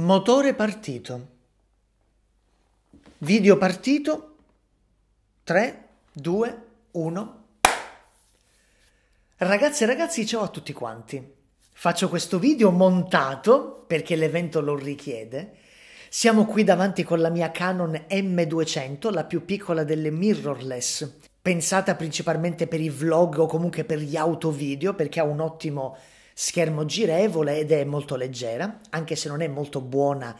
Motore partito. Video partito. 3, 2, 1. Ragazze e ragazzi, ciao a tutti quanti. Faccio questo video montato perché l'evento lo richiede. Siamo qui davanti con la mia Canon M200, la più piccola delle mirrorless, pensata principalmente per i vlog o comunque per gli autovideo perché ha un ottimo schermo girevole ed è molto leggera, anche se non è molto buona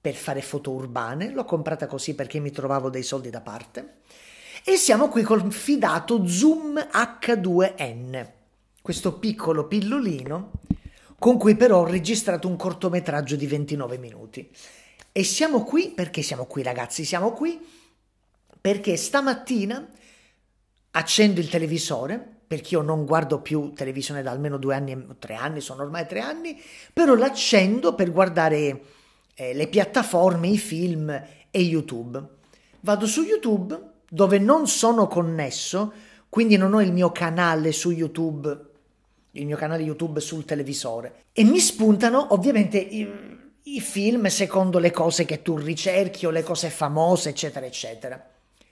per fare foto urbane, l'ho comprata così perché mi trovavo dei soldi da parte. E siamo qui col fidato Zoom H2N, questo piccolo pillolino con cui però ho registrato un cortometraggio di 29 minuti. E siamo qui perché siamo qui ragazzi, siamo qui perché stamattina accendo il televisore perché io non guardo più televisione da almeno due anni, tre anni, sono ormai tre anni, però l'accendo per guardare eh, le piattaforme, i film e YouTube. Vado su YouTube dove non sono connesso, quindi non ho il mio canale su YouTube, il mio canale YouTube sul televisore e mi spuntano ovviamente i, i film secondo le cose che tu ricerchi o le cose famose, eccetera, eccetera.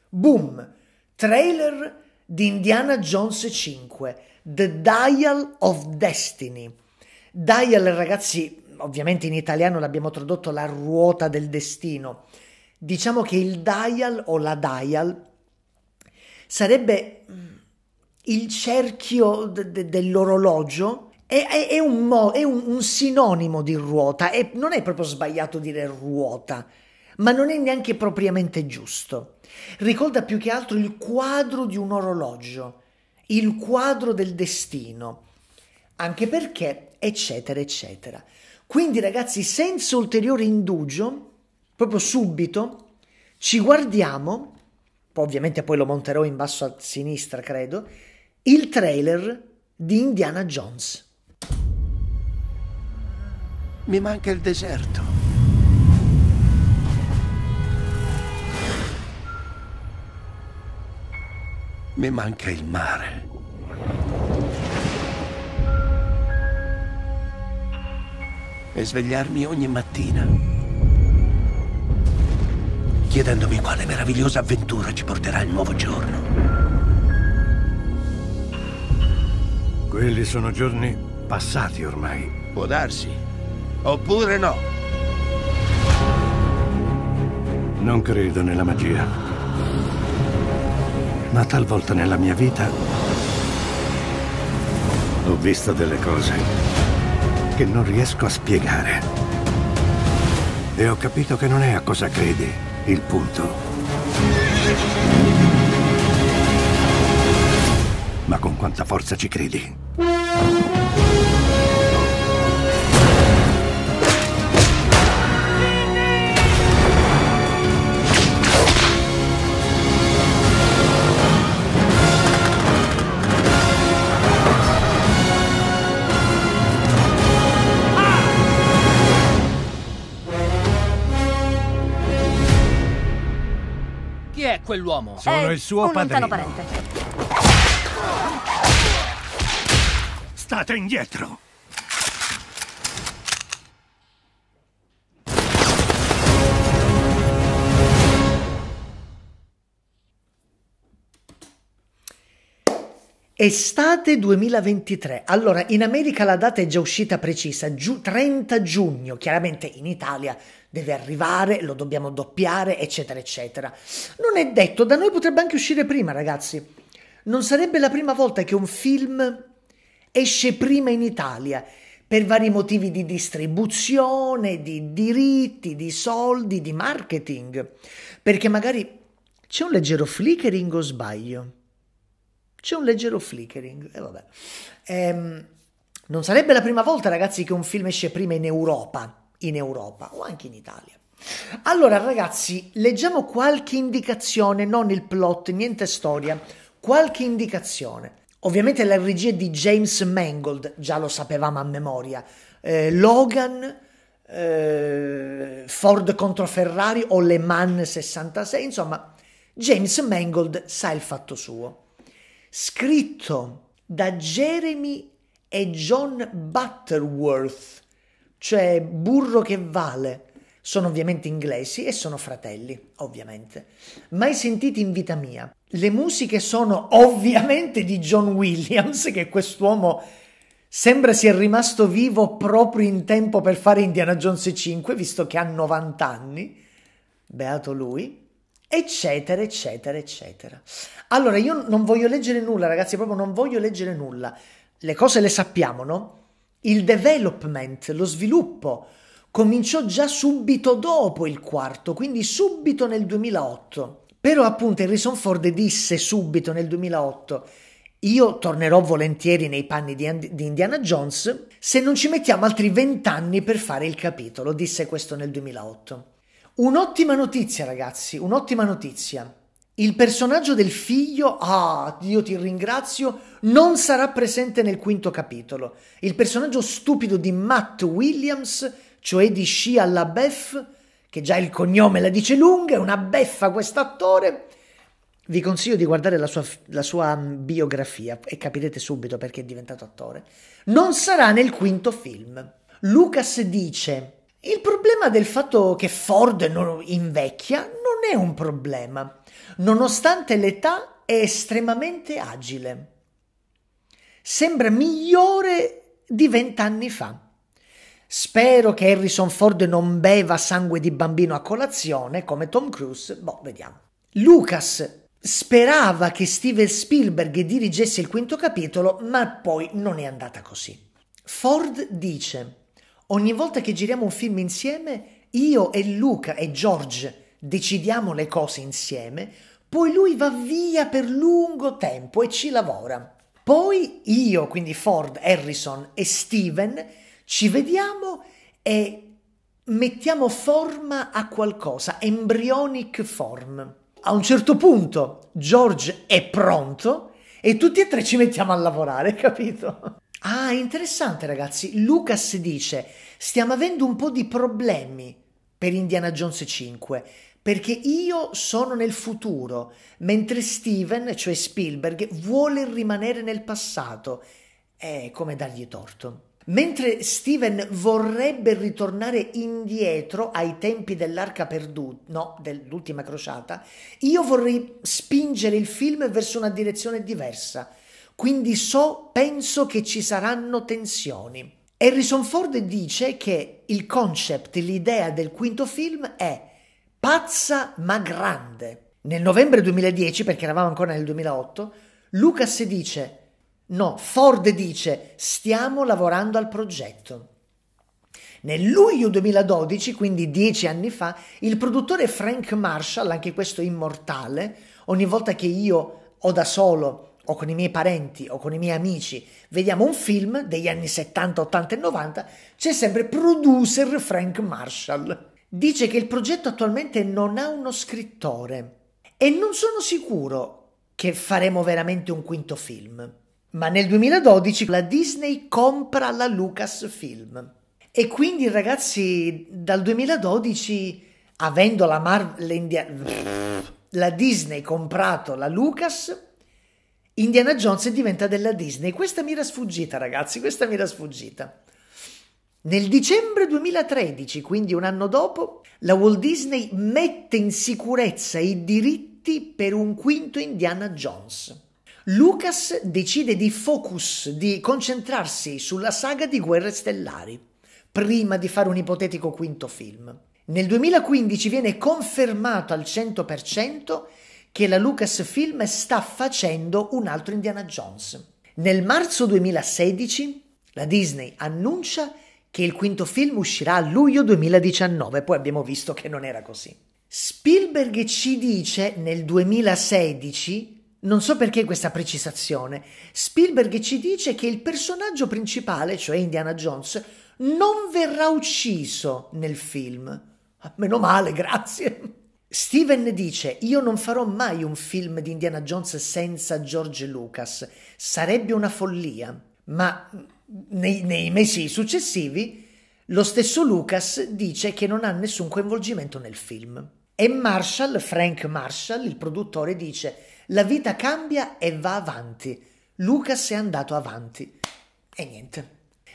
Boom! Trailer di Indiana Jones 5, The Dial of Destiny. Dial, ragazzi, ovviamente in italiano l'abbiamo tradotto la ruota del destino. Diciamo che il dial o la dial sarebbe mm, il cerchio de- de- dell'orologio è, è, è, un, mo- è un, un, sinonimo di ruota e non è proprio sbagliato dire ruota ma non è neanche propriamente giusto. Ricorda più che altro il quadro di un orologio, il quadro del destino, anche perché, eccetera, eccetera. Quindi ragazzi, senza ulteriore indugio, proprio subito, ci guardiamo, ovviamente poi lo monterò in basso a sinistra, credo, il trailer di Indiana Jones. Mi manca il deserto. Mi manca il mare. E svegliarmi ogni mattina. Chiedendomi quale meravigliosa avventura ci porterà il nuovo giorno. Quelli sono giorni passati ormai. Può darsi. Oppure no. Non credo nella magia ma talvolta nella mia vita ho visto delle cose che non riesco a spiegare. E ho capito che non è a cosa credi il punto. Ma con quanta forza ci credi? Chi è quell'uomo? Sono È eh, il suo un lontano parente. State indietro! Estate 2023. Allora, in America la data è già uscita precisa, giu- 30 giugno, chiaramente in Italia deve arrivare, lo dobbiamo doppiare, eccetera, eccetera. Non è detto, da noi potrebbe anche uscire prima, ragazzi. Non sarebbe la prima volta che un film esce prima in Italia per vari motivi di distribuzione, di diritti, di soldi, di marketing, perché magari c'è un leggero flickering o sbaglio c'è un leggero flickering. E eh, vabbè. Ehm, non sarebbe la prima volta, ragazzi, che un film esce prima in Europa, in Europa o anche in Italia. Allora, ragazzi, leggiamo qualche indicazione, non il plot, niente storia, qualche indicazione. Ovviamente la regia di James Mangold, già lo sapevamo a memoria. Eh, Logan, eh, Ford contro Ferrari o Le Mans 66, insomma, James Mangold sa il fatto suo scritto da Jeremy e John Butterworth, cioè burro che vale. Sono ovviamente inglesi e sono fratelli, ovviamente. Mai sentiti in vita mia. Le musiche sono ovviamente di John Williams, che quest'uomo sembra sia rimasto vivo proprio in tempo per fare Indiana Jones 5, visto che ha 90 anni. Beato lui eccetera, eccetera, eccetera. Allora, io non voglio leggere nulla, ragazzi, proprio non voglio leggere nulla. Le cose le sappiamo, no? Il development, lo sviluppo, cominciò già subito dopo il quarto, quindi subito nel 2008. Però appunto Harrison Ford disse subito nel 2008 io tornerò volentieri nei panni di, And- di Indiana Jones se non ci mettiamo altri vent'anni per fare il capitolo, disse questo nel 2008. Un'ottima notizia, ragazzi, un'ottima notizia. Il personaggio del figlio, ah, Dio ti ringrazio, non sarà presente nel quinto capitolo. Il personaggio stupido di Matt Williams, cioè di Shia LaBeouf, che già il cognome la dice lunga, è una beffa quest'attore. Vi consiglio di guardare la sua, la sua biografia e capirete subito perché è diventato attore. Non sarà nel quinto film. Lucas dice il problema del fatto che Ford non invecchia non è un problema, nonostante l'età è estremamente agile. Sembra migliore di vent'anni fa. Spero che Harrison Ford non beva sangue di bambino a colazione come Tom Cruise. Boh, vediamo. Lucas sperava che Steven Spielberg dirigesse il quinto capitolo, ma poi non è andata così. Ford dice Ogni volta che giriamo un film insieme, io e Luca e George decidiamo le cose insieme, poi lui va via per lungo tempo e ci lavora. Poi io, quindi Ford, Harrison e Steven, ci vediamo e mettiamo forma a qualcosa, embryonic form. A un certo punto George è pronto e tutti e tre ci mettiamo a lavorare, capito? Ah, interessante ragazzi. Lucas dice, stiamo avendo un po' di problemi per Indiana Jones 5 perché io sono nel futuro, mentre Steven, cioè Spielberg, vuole rimanere nel passato. È come dargli torto. Mentre Steven vorrebbe ritornare indietro ai tempi dell'arca perduta, no, dell'ultima crociata, io vorrei spingere il film verso una direzione diversa quindi so, penso che ci saranno tensioni. Harrison Ford dice che il concept, l'idea del quinto film è pazza ma grande. Nel novembre 2010, perché eravamo ancora nel 2008, Lucas dice, no, Ford dice, stiamo lavorando al progetto. Nel luglio 2012, quindi dieci anni fa, il produttore Frank Marshall, anche questo immortale, ogni volta che io o da solo o con i miei parenti o con i miei amici vediamo un film degli anni 70, 80 e 90, c'è sempre producer Frank Marshall. Dice che il progetto attualmente non ha uno scrittore e non sono sicuro che faremo veramente un quinto film. Ma nel 2012 la Disney compra la Lucasfilm e quindi ragazzi dal 2012 avendo la Marvel la Disney comprato la Lucas Indiana Jones diventa della Disney. Questa mi era sfuggita, ragazzi, questa mi era sfuggita. Nel dicembre 2013, quindi un anno dopo, la Walt Disney mette in sicurezza i diritti per un quinto Indiana Jones. Lucas decide di focus, di concentrarsi sulla saga di Guerre Stellari, prima di fare un ipotetico quinto film. Nel 2015 viene confermato al 100% che la Lucasfilm sta facendo un altro Indiana Jones. Nel marzo 2016 la Disney annuncia che il quinto film uscirà a luglio 2019, poi abbiamo visto che non era così. Spielberg ci dice nel 2016, non so perché questa precisazione, Spielberg ci dice che il personaggio principale, cioè Indiana Jones, non verrà ucciso nel film. Ah, meno male, grazie. Steven dice: Io non farò mai un film di Indiana Jones senza George Lucas, sarebbe una follia. Ma mm, nei, nei, mesi successivi lo stesso Lucas dice che non ha nessun coinvolgimento nel film. E Marshall, Frank Marshall, il produttore, dice: La vita cambia e va avanti. Lucas è andato avanti. E niente.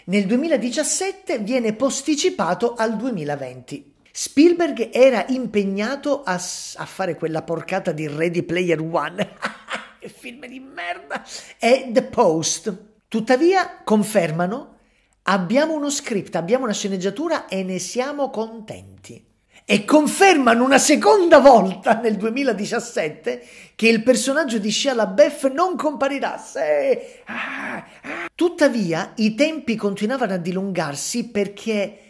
Nel 2017 viene posticipato al 2020, Spielberg era impegnato a, a fare quella porcata di Ready Player One, che film di merda, e The Post. Tuttavia confermano, abbiamo uno script, abbiamo una sceneggiatura e ne siamo contenti e confermano una seconda volta nel 2017 che il personaggio di Shia LaBeouf non comparirà. Ah, ah. Tuttavia, i tempi continuavano a dilungarsi perché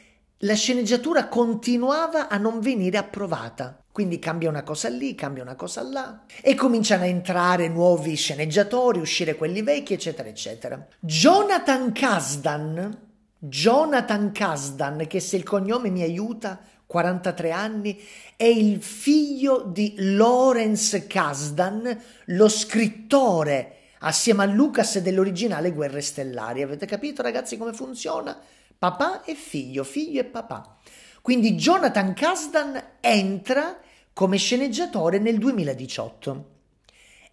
la sceneggiatura continuava a non venire approvata. Quindi cambia una cosa lì, cambia una cosa là e cominciano a entrare nuovi sceneggiatori, uscire quelli vecchi, eccetera, eccetera. Jonathan Kasdan, Jonathan Kasdan, che se il cognome mi aiuta, 43 anni, è il figlio di Lawrence Kasdan, lo scrittore assieme a Lucas dell'originale Guerre Stellari. Avete capito ragazzi come funziona? papà e figlio, figlio e papà. Quindi Jonathan Kasdan entra come sceneggiatore nel 2018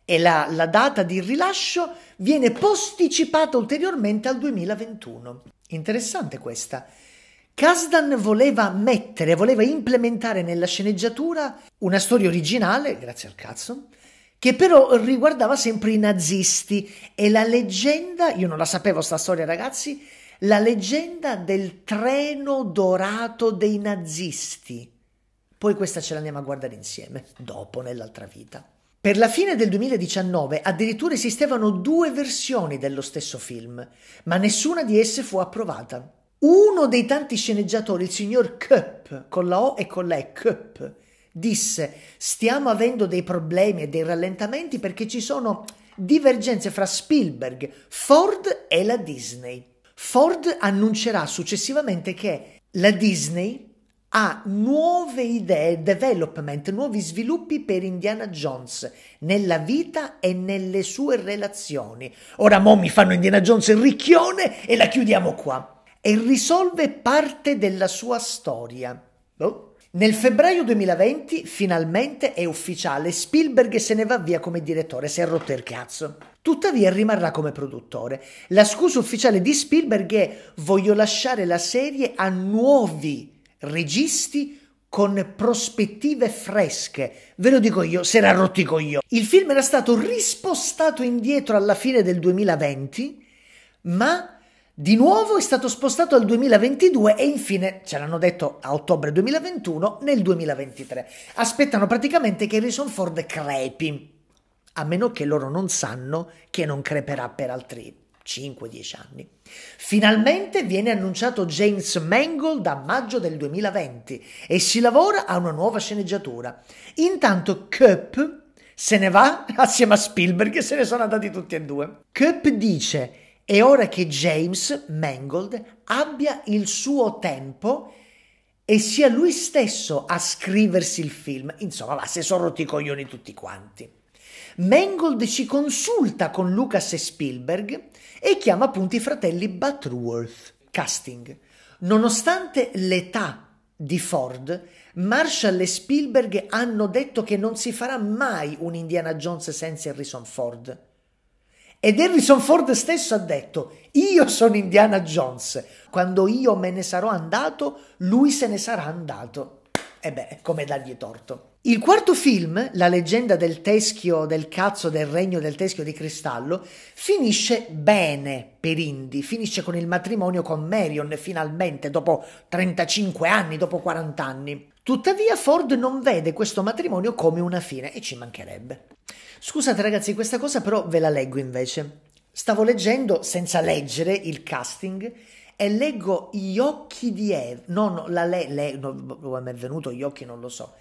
e la, la, data di rilascio viene posticipata ulteriormente al 2021. Interessante questa. Kasdan voleva mettere, voleva implementare nella sceneggiatura una storia originale, grazie al cazzo, che però riguardava sempre i nazisti e la leggenda, io non la sapevo sta storia ragazzi, la leggenda del treno dorato dei nazisti. Poi questa ce l'andiamo a guardare insieme, dopo, nell'altra vita. Per la fine del 2019 addirittura esistevano due versioni dello stesso film, ma nessuna di esse fu approvata. Uno dei tanti sceneggiatori, il signor Köpp, con la O e con la E, Köpp, disse stiamo avendo dei problemi e dei rallentamenti perché ci sono divergenze fra Spielberg, Ford e la Disney. Ford annuncerà successivamente che la Disney ha nuove idee, development, nuovi sviluppi per Indiana Jones nella vita e nelle sue relazioni. Ora mo mi fanno Indiana Jones il ricchione e la chiudiamo qua. E risolve parte della sua storia. Oh. Nel febbraio 2020 finalmente è ufficiale, Spielberg se ne va via come direttore, si è rotto il cazzo. Tuttavia rimarrà come produttore. La scusa ufficiale di Spielberg è voglio lasciare la serie a nuovi registi con prospettive fresche. Ve lo dico io, se era rotti con io. Il film era stato rispostato indietro alla fine del 2020, ma di nuovo è stato spostato al 2022 e infine, ce l'hanno detto a ottobre 2021, nel 2023. Aspettano praticamente che Harrison Ford crepi, a meno che loro non sanno che non creperà per altri 5-10 anni. Finalmente viene annunciato James Mangle da maggio del 2020 e si lavora a una nuova sceneggiatura. Intanto Cup se ne va assieme a Spielberg e se ne sono andati tutti e due. Cup dice è ora che James Mangold abbia il suo tempo e sia lui stesso a scriversi il film. Insomma, va, se sono rotti i coglioni tutti quanti. Mangold si consulta con Lucas e Spielberg e chiama appunto i fratelli Butterworth casting. Nonostante l'età di Ford, Marshall e Spielberg hanno detto che non si farà mai un Indiana Jones senza Harrison Ford. Ed Harrison Ford stesso ha detto, io sono Indiana Jones, quando io me ne sarò andato, lui se ne sarà andato. E beh, come dargli torto. Il quarto film, La leggenda del teschio del cazzo del regno del teschio di cristallo, finisce bene per Indy, finisce con il matrimonio con Marion finalmente dopo 35 anni, dopo 40 anni. Tuttavia Ford non vede questo matrimonio come una fine e ci mancherebbe. Scusate ragazzi, questa cosa però ve la leggo invece. Stavo leggendo senza leggere il casting e leggo gli occhi di Eva. No, no, la le, le no, come boh, è venuto gli occhi non lo so.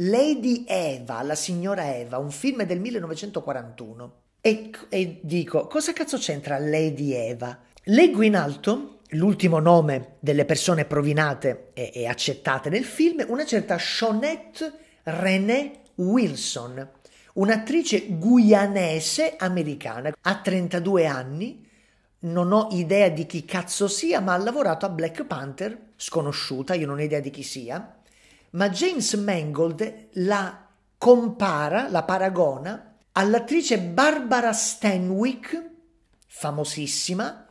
Lady Eva, la signora Eva, un film del 1941. E, e dico, cosa cazzo c'entra Lady Eva? Leggo in alto l'ultimo nome delle persone provinate e, e accettate nel film, una certa Shonette René Wilson un'attrice guyanese americana. Ha 32 anni, non ho idea di chi cazzo sia, ma ha lavorato a Black Panther, sconosciuta, io non ho idea di chi sia. Ma James Mangold la compara, la paragona all'attrice Barbara Stanwyck, famosissima,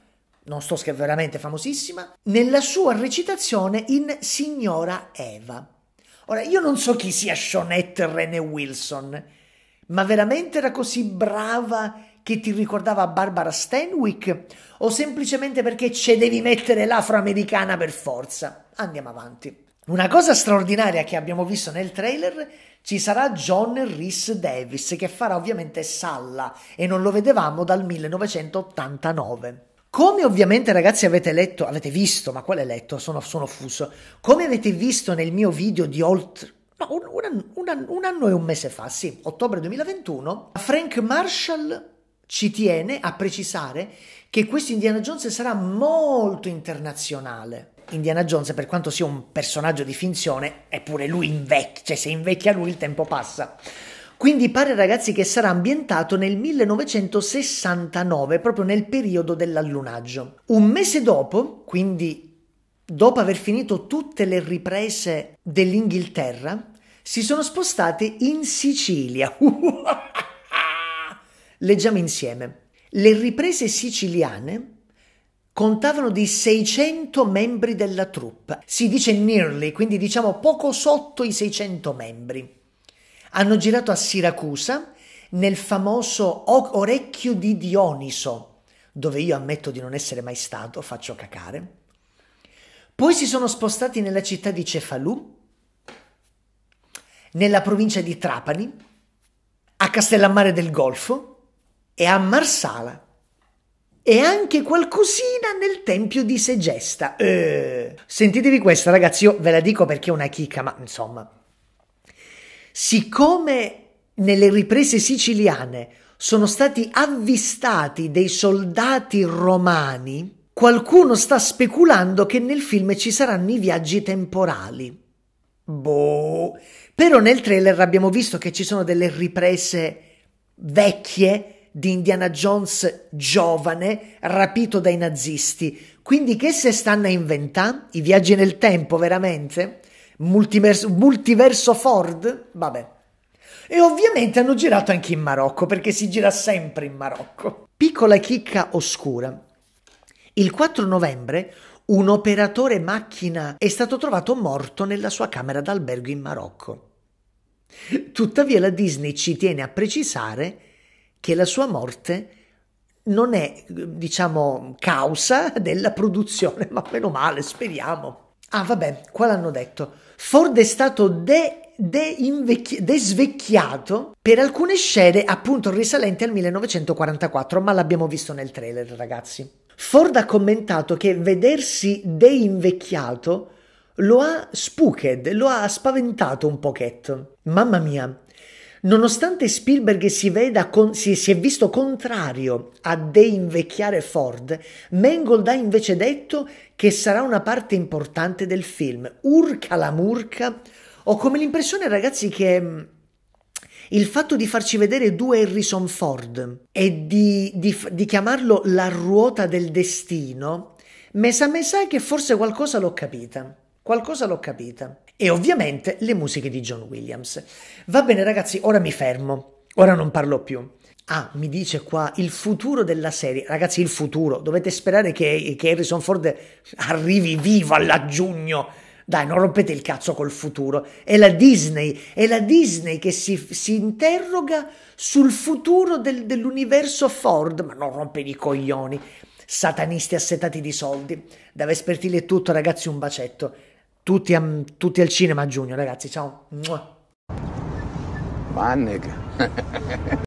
non sto scherzando, veramente famosissima, nella sua recitazione in Signora Eva. Ora, io non so chi sia Seanette Rene Wilson, ma veramente era così brava che ti ricordava Barbara Stanwyck? O semplicemente perché ci devi mettere l'afroamericana per forza? Andiamo avanti. Una cosa straordinaria che abbiamo visto nel trailer ci sarà John Rhys Davis che farà ovviamente Salla e non lo vedevamo dal 1989. Come ovviamente ragazzi avete letto, avete visto, ma qual è letto? Sono, sono fuso. Come avete visto nel mio video di oltre no, un, un, un, un anno e un mese fa, sì, ottobre 2021, Frank Marshall ci tiene a precisare che questo Indiana Jones sarà molto internazionale. Indiana Jones, per quanto sia un personaggio di finzione, eppure lui invecchia, cioè se invecchia lui il tempo passa. Quindi pare ragazzi che sarà ambientato nel 1969, proprio nel periodo dell'allunaggio. Un mese dopo, quindi dopo aver finito tutte le riprese dell'Inghilterra, si sono spostate in Sicilia. Leggiamo insieme. Le riprese siciliane contavano di 600 membri della troupe. Si dice nearly, quindi diciamo poco sotto i 600 membri. Hanno girato a Siracusa nel famoso Orecchio di Dioniso, dove io ammetto di non essere mai stato, faccio cacare. Poi si sono spostati nella città di Cefalù, nella provincia di Trapani, a Castellammare del Golfo e a Marsala e anche qualcosina nel tempio di Segesta. Eh, sentitevi questa, ragazzi, io ve la dico perché è una chicca, ma insomma. Siccome nelle riprese siciliane sono stati avvistati dei soldati romani Qualcuno sta speculando che nel film ci saranno i viaggi temporali. Boh. Però nel trailer abbiamo visto che ci sono delle riprese vecchie di Indiana Jones giovane rapito dai nazisti. Quindi che se stanno a inventare? I viaggi nel tempo, veramente? Multiverso, multiverso Ford? Vabbè. E ovviamente hanno girato anche in Marocco, perché si gira sempre in Marocco. Piccola chicca oscura. Il 4 novembre un operatore macchina è stato trovato morto nella sua camera d'albergo in Marocco. Tuttavia la Disney ci tiene a precisare che la sua morte non è, diciamo, causa della produzione, ma meno male, speriamo. Ah, vabbè, qua l'hanno detto. Ford è stato de, de invecchi- desvecchiato per alcune scene, appunto, risalenti al 1944, ma l'abbiamo visto nel trailer, ragazzi. Ford ha commentato che vedersi deinvecchiato lo ha spooked, lo ha spaventato un pochetto. Mamma mia, Nonostante Spielberg si, con, si, si, è visto contrario a deinvecchiare Ford, Mangold ha invece detto che sarà una parte importante del film. Urca la murca! Ho come l'impressione, ragazzi, che mm, il fatto di farci vedere due Harrison Ford e di, di, di chiamarlo la ruota del destino, me sa, me sa che forse qualcosa l'ho capita. Qualcosa l'ho capita. E ovviamente le musiche di John Williams. Va bene ragazzi, ora mi fermo. Ora non parlo più. Ah, mi dice qua il futuro della serie. Ragazzi, il futuro. Dovete sperare che, che Harrison Ford arrivi vivo alla giugno dai, non rompete il cazzo col futuro. È la Disney, è la Disney che si, si interroga sul futuro del, dell'universo Ford, ma non rompete i coglioni. Satanisti assetati di soldi. Da Vespertile è tutto, ragazzi, un bacetto. Tutti, a, tutti al cinema a giugno, ragazzi. Ciao. Mannega.